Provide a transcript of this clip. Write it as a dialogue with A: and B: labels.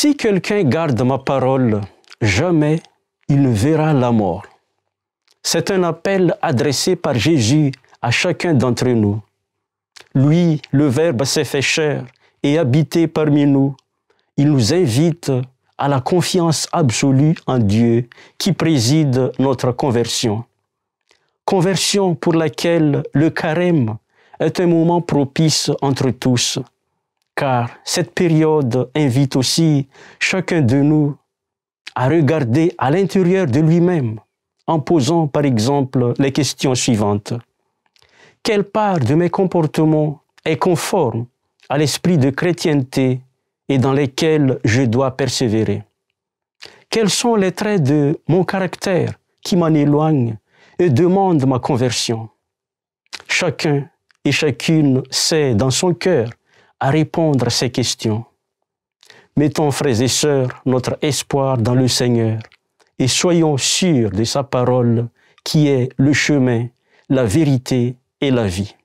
A: Si quelqu'un garde ma parole, jamais il ne verra la mort. C'est un appel adressé par Jésus à chacun d'entre nous. Lui, le Verbe s'est fait chair et habité parmi nous. Il nous invite à la confiance absolue en Dieu qui préside notre conversion. Conversion pour laquelle le carême est un moment propice entre tous car cette période invite aussi chacun de nous à regarder à l'intérieur de lui-même en posant par exemple les questions suivantes. Quelle part de mes comportements est conforme à l'esprit de chrétienté et dans lesquels je dois persévérer Quels sont les traits de mon caractère qui m'en éloignent et demandent ma conversion Chacun et chacune sait dans son cœur à répondre à ces questions. Mettons, frères et sœurs, notre espoir dans le Seigneur et soyons sûrs de sa parole qui est le chemin, la vérité et la vie.